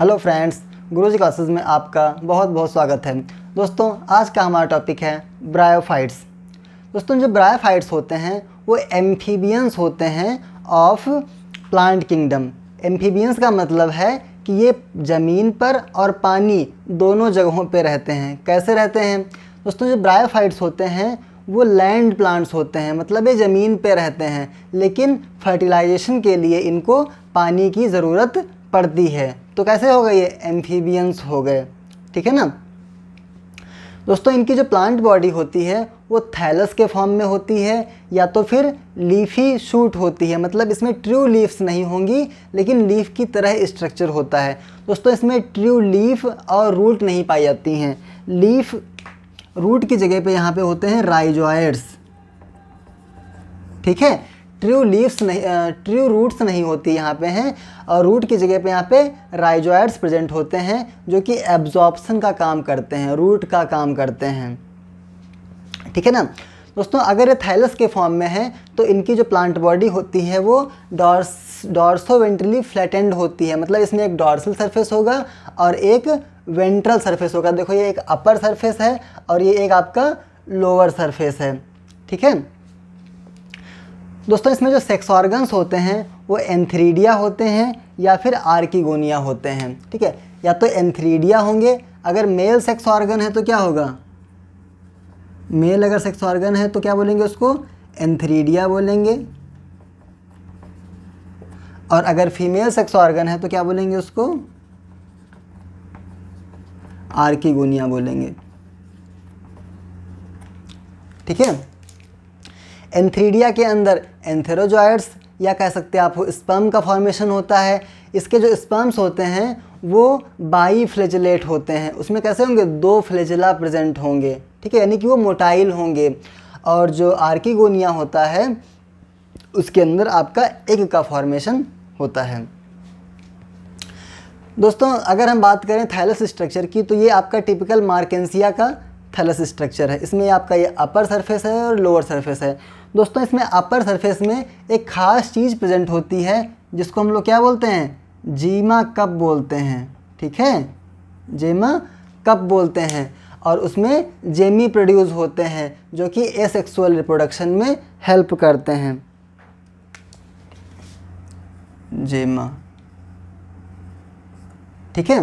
hello friends गुरुजी classes में आपका बहुत बहुत स्वागत है दोस्तों आज का हमारा टॉपिक है ब्रायोफाइट्स दोस्तों जो ब्रायोफाइट्स होते हैं वो एम्फीबियंस होते हैं ऑफ प्लांट किंगडम एम्फीबियंस का मतलब है कि ये ज़मीन पर और पानी दोनों जगहों पर रहते हैं कैसे रहते हैं दोस्तों जो ब्रायोफाइट्स होते हैं वो लैंड प्लांट्स होते हैं मतलब ये ज़मीन पे रहते हैं लेकिन फर्टिलाइजेशन के लिए इनको पानी की ज़रूरत पड़ती है तो कैसे हो गए ये एम्फीबियंस हो गए ठीक है ना दोस्तों इनकी जो प्लांट बॉडी होती है वो थैलस के फॉर्म में होती है या तो फिर लीफी शूट होती है मतलब इसमें ट्रू लीव्स नहीं होंगी लेकिन लीफ की तरह स्ट्रक्चर होता है दोस्तों इसमें ट्रू लीफ और रूट नहीं पाई जाती हैं लीफ रूट की जगह पे यहाँ पे होते हैं राइजोइड्स ठीक है ट्रू लीव्स नहीं ट्रू रूट्स नहीं होती यहाँ पे हैं और रूट की जगह पे यहाँ पे राइजॉयड्स प्रेजेंट होते हैं जो कि एब्जॉर्बसन का काम करते हैं रूट का काम करते हैं ठीक है ना दोस्तों अगर ये थैलस के फॉर्म में है तो इनकी जो प्लांट बॉडी होती है वो डॉर्स डॉर्सो वेंट्रली फ्लैटेंड होती है मतलब इसमें एक डॉर्सल सरफेस होगा और एक वेंट्रल सरफेस होगा देखो ये एक अपर सरफेस है और ये एक आपका लोअर सरफेस है ठीक है दोस्तों इसमें जो सेक्स ऑर्गन्स होते हैं वो एंथ्रीडिया होते हैं या फिर आर्किगोनिया होते हैं ठीक है या तो एंथ्रीडिया होंगे अगर मेल सेक्स ऑर्गन है तो क्या होगा मेल अगर सेक्स ऑर्गन है तो क्या बोलेंगे उसको एंथ्रीडिया बोलेंगे और अगर फीमेल सेक्स ऑर्गन है तो क्या बोलेंगे उसको आर्किगोनिया बोलेंगे ठीक है एंथ्रीडिया के अंदर एंथेरोजॉइड्स या कह सकते हैं आप स्पर्म का फॉर्मेशन होता है इसके जो स्पर्म्स होते हैं वो बाई फ्लेजलेट होते हैं उसमें कैसे होंगे दो फ्लेजला प्रेजेंट होंगे ठीक है यानी कि वो मोटाइल होंगे और जो आर्कीगोनिया होता है उसके अंदर आपका एग का फॉर्मेशन होता है दोस्तों अगर हम बात करें थैलस स्ट्रक्चर की तो ये आपका टिपिकल मार्केंसिया का थैलस स्ट्रक्चर है इसमें आपका ये अपर सरफेस है और लोअर सरफेस है दोस्तों इसमें अपर सरफेस में एक ख़ास चीज़ प्रेजेंट होती है जिसको हम लोग क्या बोलते हैं जीमा कप बोलते हैं ठीक है जेमा कप बोलते हैं और उसमें जेमी प्रोड्यूस होते हैं जो कि एसेक्सुअल रिप्रोडक्शन में हेल्प करते हैं जेमा ठीक है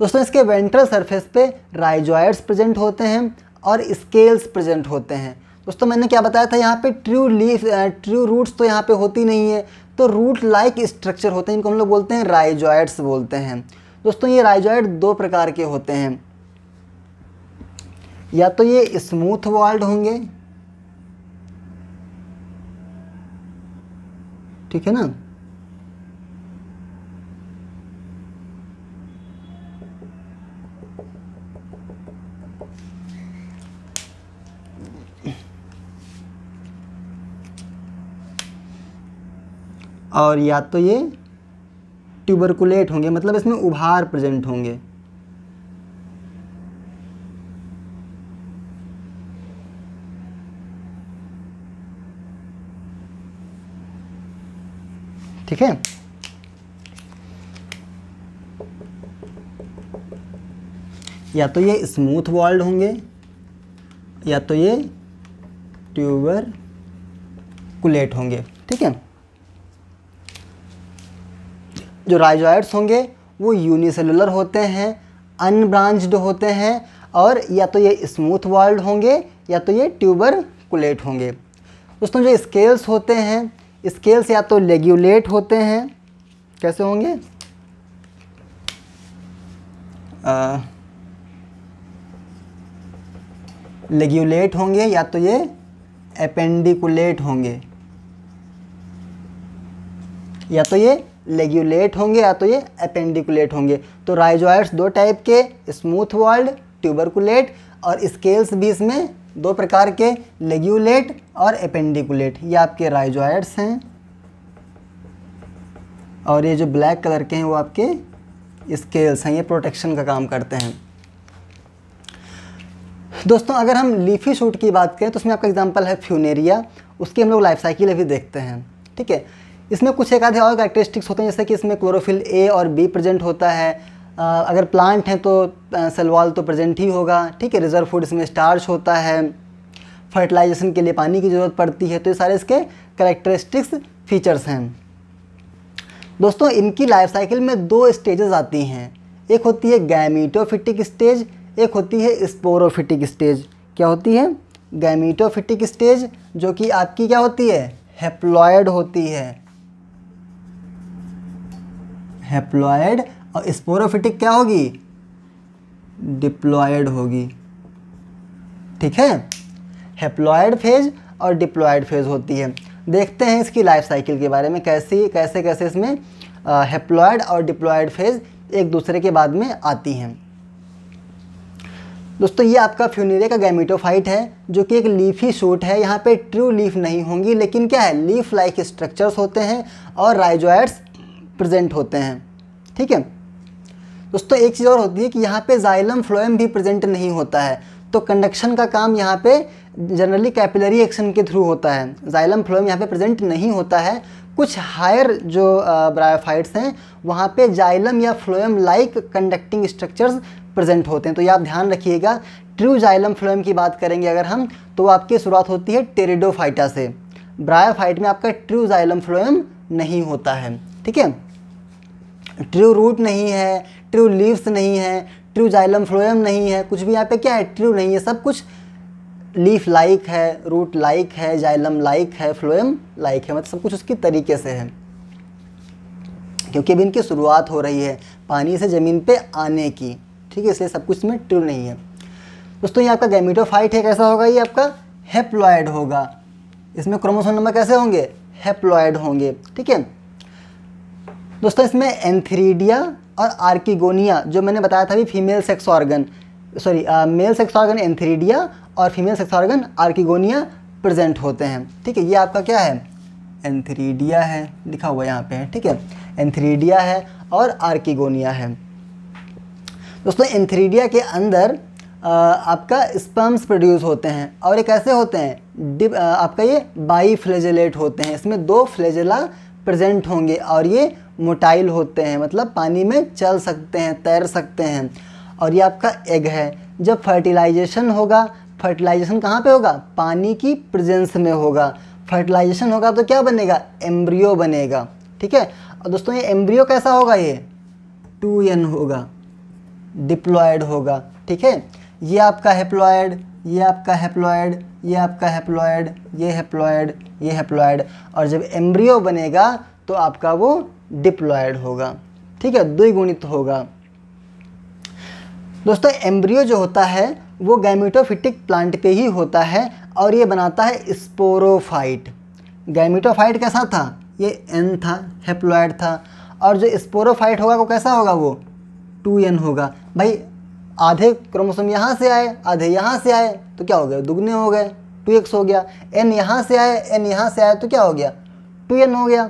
दोस्तों इसके वेंट्रल सरफेस पे राइजॉयड्स प्रेजेंट होते हैं और स्केल्स प्रेजेंट होते हैं दोस्तों मैंने क्या बताया था यहाँ पे ट्रू लीफ ट्रू रूट्स तो यहाँ पे होती नहीं है तो रूट लाइक स्ट्रक्चर होते हैं इनको हम लोग बोलते हैं राइजॉइड्स बोलते हैं दोस्तों ये राइजॉइड दो प्रकार के होते हैं या तो ये स्मूथ वॉल्ड होंगे ठीक है ना और या तो ये ट्यूबरकुलेट होंगे मतलब इसमें उभार प्रेजेंट होंगे ठीक है या तो ये स्मूथ वॉल्ड होंगे या तो ये ट्यूबर कुलेट होंगे ठीक है जो राइजॉयड्स होंगे वो यूनिसेलुलर होते हैं अनब्रांच्ड होते हैं और या तो ये स्मूथ वॉल्ड होंगे या तो ये ट्यूबर कुलेट होंगे दोस्तों जो स्केल्स होते हैं स्केल्स या तो लेग्यूलेट होते हैं कैसे होंगे लेग्यूलेट होंगे या तो ये अपेंडिकुलेट होंगे या तो ये लेग्यूलेट होंगे या तो ये अपेंडिकुलेट होंगे तो राइजॉयड्स दो टाइप के स्मूथ वॉल्ड ट्यूबरकुलेट और स्केल्स भी इसमें दो प्रकार के लेग्यूलेट और अपेंडिकुलेट ये आपके राइजॉयड्स हैं और ये जो ब्लैक कलर के हैं वो आपके स्केल्स हैं ये प्रोटेक्शन का काम करते हैं दोस्तों अगर हम लीफी शूट की बात करें तो उसमें आपका एग्जांपल है फ्यूनेरिया उसकी हम लोग लाइफ साइकिल अभी देखते हैं ठीक है इसमें कुछ एक आधे और कैरेक्टरिस्टिक्स होते हैं जैसे कि इसमें क्लोरोफिल ए और बी प्रेजेंट होता है अगर प्लांट हैं तो सलवाल तो प्रेजेंट ही होगा ठीक है रिजर्व फूड इसमें स्टार्च होता है फर्टिलाइजेशन के लिए पानी की ज़रूरत पड़ती है तो ये सारे इसके करेक्टरिस्टिक्स फीचर्स हैं दोस्तों इनकी लाइफ साइकिल में दो स्टेजेस आती हैं एक होती है गैमीटोफिटिक स्टेज एक होती है स्पोरोफिटिक स्टेज क्या होती है गैमीटोफिटिक स्टेज जो कि आपकी क्या होती है हेप्लॉयड होती है हेप्लॉयड और स्पोरोफिटिक क्या होगी डिप्लॉयड होगी ठीक है हेप्लॉयड फेज और डिप्लॉयड फेज होती है देखते हैं इसकी लाइफ साइकिल के बारे में कैसी कैसे कैसे इसमें हेप्लॉयड और डिप्लॉयड फेज एक दूसरे के बाद में आती हैं दोस्तों ये आपका फ्यूनिरे का गैमिटोफाइट है जो कि एक लीफी शूट है यहाँ पे ट्रू लीफ नहीं होंगी लेकिन क्या है लीफ लाइक स्ट्रक्चर्स होते हैं और राइजॉयड्स प्रेजेंट होते हैं ठीक है दोस्तों एक चीज़ और होती है कि यहाँ पे जाइलम फ्लोएम भी प्रेजेंट नहीं होता है तो कंडक्शन का काम यहाँ पे जनरली कैपिलरी एक्शन के थ्रू होता है जाइलम फ्लोएम यहाँ पे प्रेजेंट नहीं होता है कुछ हायर जो ब्रायोफाइट्स हैं वहाँ पे जाइलम या phloem like conducting structures present होते हैं तो ये आप ध्यान रखिएगा ट्रू जाइलम फ्लोएम की बात करेंगे अगर हम तो आपकी शुरुआत होती है टेरिडोफाइटा से ब्रायोफाइट में आपका ट्रू जाइलम फ्लोएम नहीं होता है ठीक है ट्रू रूट नहीं है ट्रू लीव्स नहीं है ट्रू जाइलम फ्लोएम नहीं है कुछ भी यहाँ पे क्या है ट्रू नहीं है सब कुछ लीफ लाइक है रूट लाइक है जाइलम लाइक है फ्लोएम लाइक है मतलब सब कुछ उसकी तरीके से है क्योंकि अभी इनकी शुरुआत हो रही है पानी से ज़मीन पे आने की ठीक है इसलिए सब कुछ इसमें ट्रू नहीं है दोस्तों ये आपका गैमिटोफाइट है कैसा होगा ये आपका हेप्लॉयड होगा इसमें क्रोमोसोम नंबर कैसे होंगे हेप्लॉयड होंगे ठीक है दोस्तों इसमें एंथ्रीडिया और आर्किगोनिया जो मैंने बताया था अभी female sex organ sorry male sex organ antheridia और female sex organ archegonia present होते हैं ठीक है ये आपका क्या है एंथ्रीडिया है लिखा हुआ यहाँ पे है ठीक है एंथ्रीडिया है और आर्किगोनिया है दोस्तों एंथ्रीडिया के अंदर आ, uh, आपका स्पर्म्स प्रोड्यूस होते हैं और ये कैसे होते हैं डिप uh, आपका ये बाई फ्लेजलेट होते हैं इसमें दो फ्लेजला प्रेजेंट होंगे और ये मोटाइल होते हैं मतलब पानी में चल सकते हैं तैर सकते हैं और ये आपका एग है जब फर्टिलाइजेशन होगा फर्टिलाइजेशन कहाँ पे होगा पानी की प्रेजेंस में होगा फर्टिलाइजेशन होगा तो क्या बनेगा एम्ब्रियो बनेगा ठीक है और दोस्तों ये एम्ब्रियो कैसा होगा ये टू एन होगा डिप्लॉयड होगा ठीक है ये आपका हेप्लॉयड ये आपका हेप्लॉयड ये आपका हेप्लॉयड ये हेप्लॉयड ये हेप्लॉयड और जब एम्ब्रियो बनेगा तो आपका वो डिप्लॉयड होगा ठीक है द्विगुणित होगा दोस्तों एम्ब्रियो जो होता है वो गैमिटोफिटिक प्लांट पे ही होता है और ये बनाता है स्पोरोफाइट गैमिटोफाइट कैसा था ये एन था हेप्लॉयड था और जो स्पोरोफाइट होगा वो कैसा होगा वो टू एन होगा भाई आधे क्रोमोसोम यहाँ से आए आधे यहाँ से आए तो क्या हो गया दुगने हो गए टू एक्स हो गया एन यहाँ से आए एन यहाँ से आए तो क्या हो गया टू एन हो गया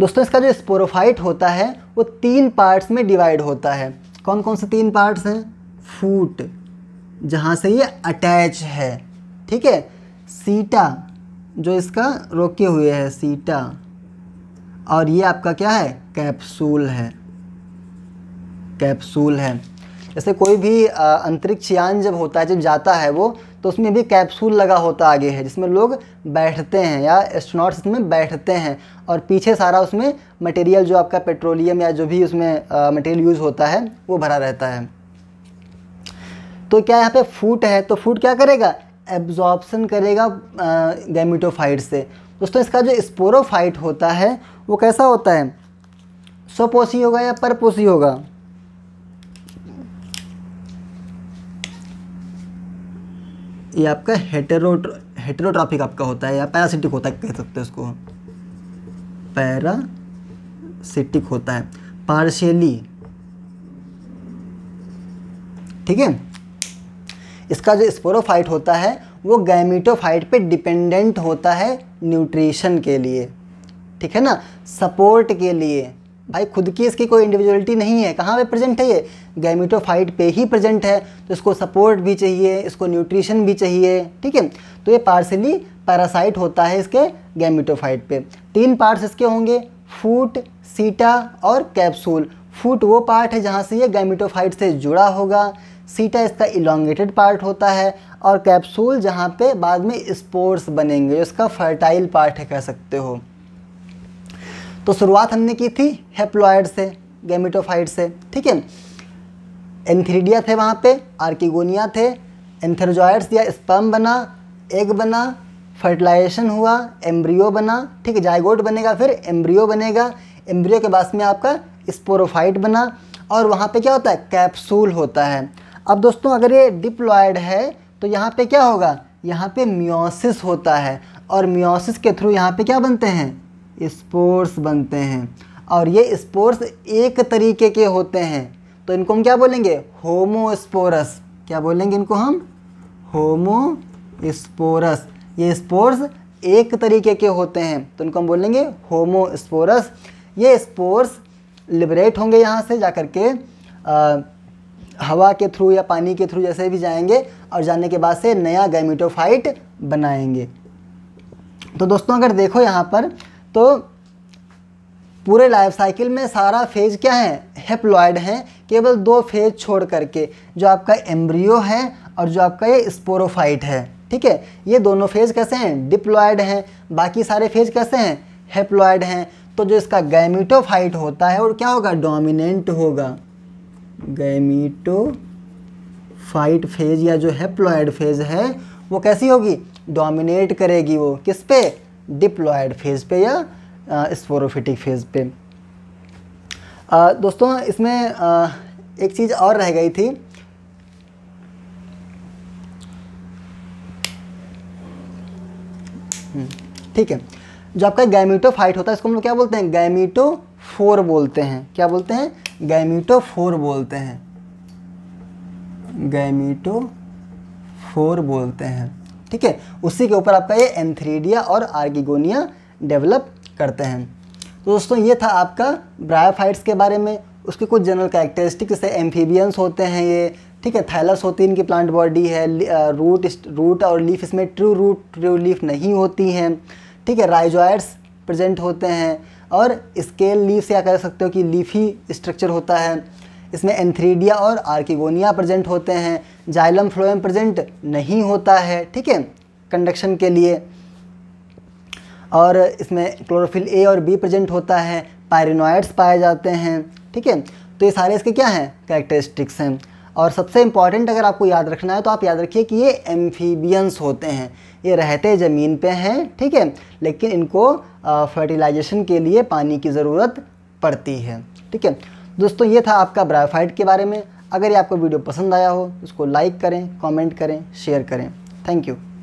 दोस्तों इसका जो स्पोरोफाइट होता है वो तीन पार्ट्स में डिवाइड होता है कौन कौन से तीन पार्ट्स हैं फूट जहाँ से ये अटैच है ठीक है सीटा जो इसका रोके हुए है सीटा और ये आपका क्या है कैप्सूल है कैप्सूल है जैसे कोई भी अंतरिक्ष यान जब होता है जब जाता है वो तो उसमें भी कैप्सूल लगा होता आगे है जिसमें लोग बैठते हैं या एस्ट्रोनॉट्स इसमें बैठते हैं और पीछे सारा उसमें मटेरियल जो आपका पेट्रोलियम या जो भी उसमें मटेरियल यूज़ होता है वो भरा रहता है तो क्या यहाँ पे फूट है तो फूट क्या करेगा एब्जॉर्बसन करेगा गैमिटोफाइट से दोस्तों इसका जो स्पोरोफाइट होता है वो कैसा होता है स्वपोषी होगा या परपोषी होगा ये आपका हेटेरो हेटेरोट्रॉपिक आपका होता है या पैरासिटिक होता है कह सकते हैं उसको पैरासिटिक होता है पार्शियली ठीक है इसका जो स्पोरोफाइट होता है वो गैमिटोफाइट पे डिपेंडेंट होता है न्यूट्रिशन के लिए ठीक है ना सपोर्ट के लिए भाई खुद की इसकी कोई इंडिविजुअलिटी नहीं है कहाँ पे प्रेजेंट है ये गैमिटोफाइट पे ही प्रेजेंट है तो इसको सपोर्ट भी चाहिए इसको न्यूट्रिशन भी चाहिए ठीक है तो ये पार्सली पैरासाइट होता है इसके गैमिटोफाइट पे तीन पार्ट्स इसके होंगे फूट सीटा और कैप्सूल फूट वो पार्ट है जहाँ से ये गैमिटोफाइट से जुड़ा होगा सीटा इसका इलांगेटेड पार्ट होता है और कैप्सूल जहाँ पे बाद में स्पोर्स बनेंगे इसका फर्टाइल पार्ट है कह सकते हो तो शुरुआत हमने की थी हेप्लॉयड से गेमिटोफाइड से ठीक है एंथ्रीडिया थे वहाँ पे आर्किगोनिया थे एंथ्रोजॉयड्स या स्पर्म बना एग बना फर्टिलाइजेशन हुआ एम्ब्रियो बना ठीक है जायगोट बनेगा फिर एम्ब्रियो बनेगा एम्ब्रियो के बाद में आपका स्पोरोफाइट बना और वहाँ पे क्या होता है कैप्सूल होता है अब दोस्तों अगर ये डिप्लॉयड है तो यहाँ पे क्या होगा यहाँ पे म्योसिस होता है और म्योसिस के थ्रू यहाँ पे क्या बनते हैं स्पोर्स बनते हैं और ये स्पोर्स एक तरीके के होते हैं तो इनको हम क्या बोलेंगे होमोस्पोरस क्या बोलेंगे इनको हम होमोस्पोरस ये स्पोर्स एक तरीके के होते हैं तो इनको हम बोलेंगे होमोस्पोरस ये स्पोर्स लिबरेट होंगे यहाँ से जा कर के हवा के थ्रू या पानी के थ्रू जैसे भी जाएंगे और जाने के बाद से नया गैमिटोफाइट बनाएंगे तो दोस्तों अगर देखो यहाँ पर तो पूरे लाइफ साइकिल में सारा फेज क्या है हेप्लॉयड है केवल दो फेज छोड़ करके जो आपका एम्ब्रियो है और जो आपका ये स्पोरोफाइट है ठीक है ये दोनों फेज कैसे हैं डिप्लॉयड हैं बाकी सारे फेज कैसे हैं हेप्लॉयड हैं तो जो इसका गैमिटोफाइट होता है और क्या होगा डोमिनेंट होगा फाइट फेज या जो हेप्लॉयड फेज है वो कैसी होगी डोमिनेट करेगी वो किस पे डिप्लॉयड फेज़ पे या स्पोरोफिटिक फेज़ पे आ, दोस्तों इसमें आ, एक चीज़ और रह गई थी हम्म, ठीक है जो आपका गैमीटोफाइट होता है इसको हम लोग क्या बोलते हैं गैमीटो फोर बोलते हैं क्या बोलते हैं गैमीटो फोर बोलते हैं गैमीटो फोर बोलते हैं ठीक है उसी के ऊपर आपका ये एंथ्रीडिया और आर्गिगोनिया डेवलप करते हैं तो दोस्तों ये था आपका ब्रायोफाइट्स के बारे में उसके कुछ जनरल कैरेक्टरिस्टिक जैसे एम्फीबियंस होते हैं ये ठीक है थैलस होती है इनकी प्लांट बॉडी है रूट रूट और लीफ इसमें ट्रू रूट ट्रू लीफ नहीं होती हैं ठीक है राइजॉयर्स प्रेजेंट होते हैं और स्केल लीफ से या कह सकते हो कि लीफी स्ट्रक्चर होता है इसमें एंथ्रीडिया और आर्किगोनिया प्रेजेंट होते हैं जाइलम फ्लोएम प्रेजेंट नहीं होता है ठीक है कंडक्शन के लिए और इसमें क्लोरोफिल ए और बी प्रेजेंट होता है पायरिनोइड्स पाए जाते हैं ठीक है तो ये सारे इसके क्या हैं कैरेक्टरिस्टिक्स हैं और सबसे इम्पॉर्टेंट अगर आपको याद रखना है तो आप याद रखिए कि ये एम्फीबियंस होते हैं ये रहते ज़मीन पे हैं ठीक है लेकिन इनको फर्टिलाइजेशन के लिए पानी की ज़रूरत पड़ती है ठीक है दोस्तों ये था आपका ब्रायोफाइट के बारे में अगर ये आपको वीडियो पसंद आया हो इसको लाइक करें कमेंट करें शेयर करें थैंक यू